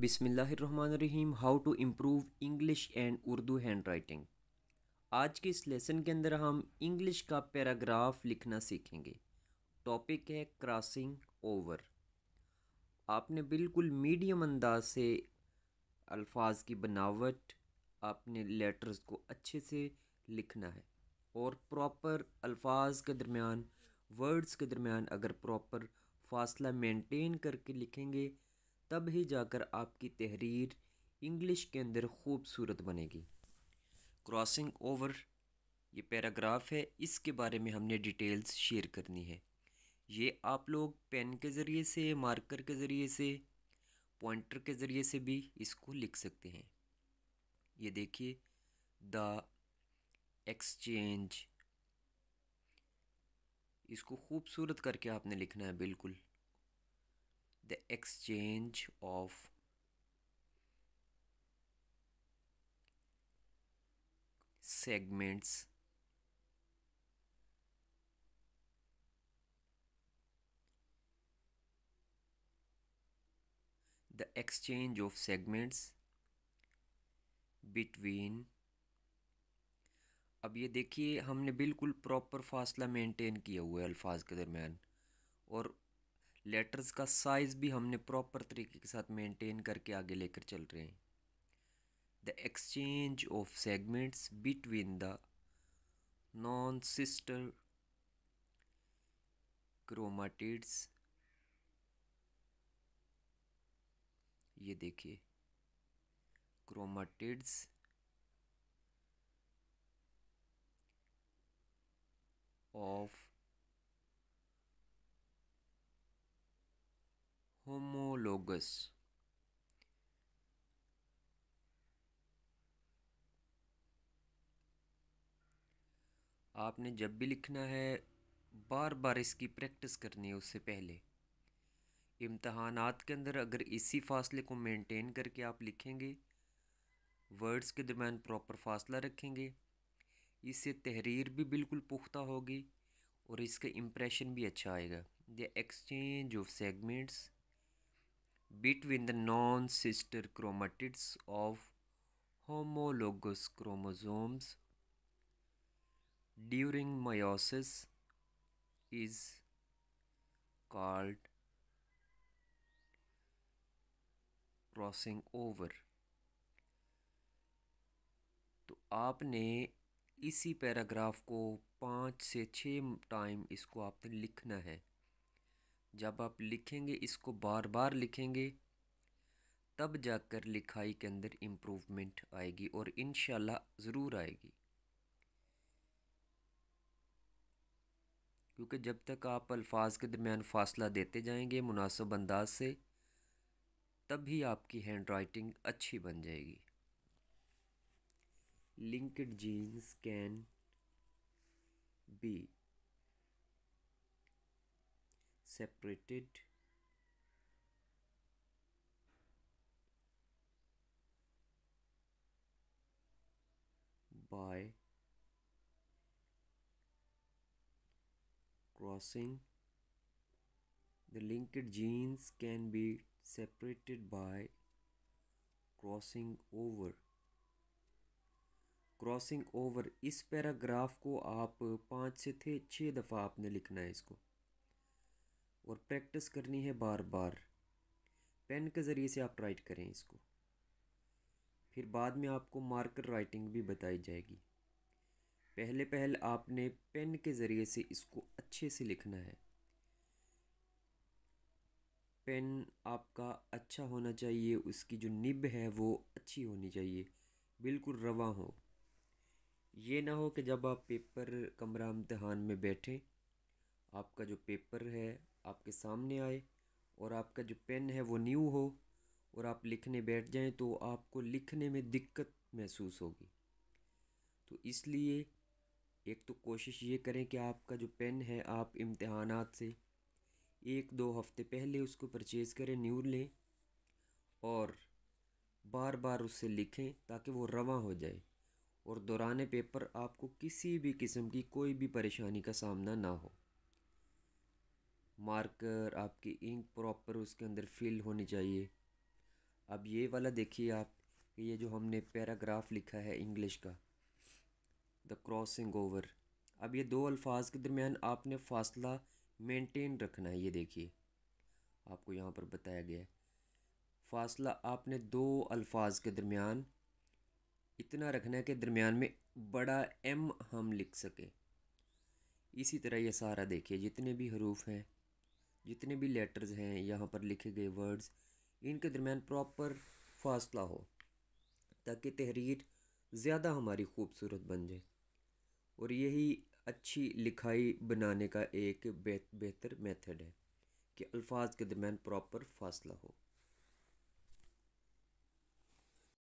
Rahim how to improve English and Urdu handwriting आज के इस लेसन के अंदर हम इंग्लिश का पैराग्राफ लिखना सीखेंगे टॉपिक है क्रॉसिंग ओवर आपने बिल्कुल मीडियम अंदाज से अल्फाज की बनावट आपने लेटर्स को अच्छे से लिखना है और प्रॉपर अल्फाज के दरमियान वर्ड्स के दरमियान अगर प्रॉपर फासला मेंटेन करके लिखेंगे तब ही जाकर आपकी तहरीर इंग्लिश के अंदर खूबसूरत बनेगी क्रॉसिंग ओवर ये पैराग्राफ है इसके बारे में हमने डिटेल्स शेयर करनी है ये आप लोग पेन के ज़रिए से मार्कर के ज़रिए से पॉइंटर के ज़रिए से भी इसको लिख सकते हैं ये देखिए द एक्सचेंज इसको खूबसूरत करके आपने लिखना है बिल्कुल the exchange of segments the exchange of segments between अब ये देखिए हमने बिल्कुल प्रॉपर फासला मेंटेन किया हुआ है अल्फाज के दरमियान और लेटर्स का साइज़ भी हमने प्रॉपर तरीके के साथ मेंटेन करके आगे लेकर चल रहे हैं the exchange of segments between the non sister chromatids ये देखिए क्रोमाटिड्स ऑफ होमोलोगस आपने जब भी लिखना है बार बार इसकी प्रैक्टिस करनी है उससे पहले इम्तहानात के अंदर अगर इसी फासले को मेंटेन करके आप लिखेंगे वर्ड्स के दरमियान प्रॉपर फासला रखेंगे इससे तहरीर भी बिल्कुल पुख्ता होगी और इसका इम्प्रेशन भी अच्छा आएगा the exchange of segments between the non-sister chromatids of homologous chromosomes during meiosis is called crossing over तो आपने इसी पैराग्राफ को पाँच से छः टाइम इसको आपने लिखना है जब आप लिखेंगे इसको बार बार लिखेंगे तब जाकर लिखाई के अंदर इम्प्रूवमेंट आएगी और इन ज़रूर आएगी क्योंकि जब तक आप अल्फाज के दरमियान फासला देते जाएंगे मुनासब अंदाज से तब ही आपकी हैंड राइटिंग अच्छी बन जाएगी linked genes can be separated by crossing the linked genes can be separated by crossing over crossing over इस पैराग्राफ को आप पाँच से थे छः दफ़ा आपने लिखना है इसको और प्रैक्टिस करनी है बार बार पेन के ज़रिए से आप राइट करें इसको फिर बाद में आपको मार्कर राइटिंग भी बताई जाएगी पहले पहल आपने पेन के ज़रिए से इसको अच्छे से लिखना है पेन आपका अच्छा होना चाहिए उसकी जो निब है वो अच्छी होनी चाहिए बिल्कुल रवा हो ये ना हो कि जब आप पेपर कमरा इम्तहान में बैठें आपका जो पेपर है आपके सामने आए और आपका जो पेन है वो न्यू हो और आप लिखने बैठ जाएं तो आपको लिखने में दिक्कत महसूस होगी तो इसलिए एक तो कोशिश ये करें कि आपका जो पेन है आप इम्तहान से एक दो हफ्ते पहले उसको परचेज़ करें न्यू लें और बार बार उससे लिखें ताकि वो रवा हो जाए और दौरान पेपर आपको किसी भी किस्म की कोई भी परेशानी का सामना ना हो मार्कर आपकी इंक प्रॉपर उसके अंदर फिल होनी चाहिए अब ये वाला देखिए आप कि ये जो हमने पैराग्राफ लिखा है इंग्लिश का द क्रॉसिंग ओवर अब ये दो अल्फाज के दरमियान आपने फासला मेंटेन रखना है ये देखिए आपको यहाँ पर बताया गया है फासला आपने दो अल्फाज के दरमियान इतना रखना है कि दरमियान में बड़ा एम हम लिख सकें इसी तरह ये सारा देखिए जितने भी हरूफ हैं जितने भी लेटर्स हैं यहाँ पर लिखे गए वर्ड्स इनके दरमियान प्रॉपर फासला हो ताकि तहरीर ज़्यादा हमारी खूबसूरत बन जाए और यही अच्छी लिखाई बनाने का एक बेहतर मेथड है कि अल्फाज के दरमियान प्रॉपर फासला हो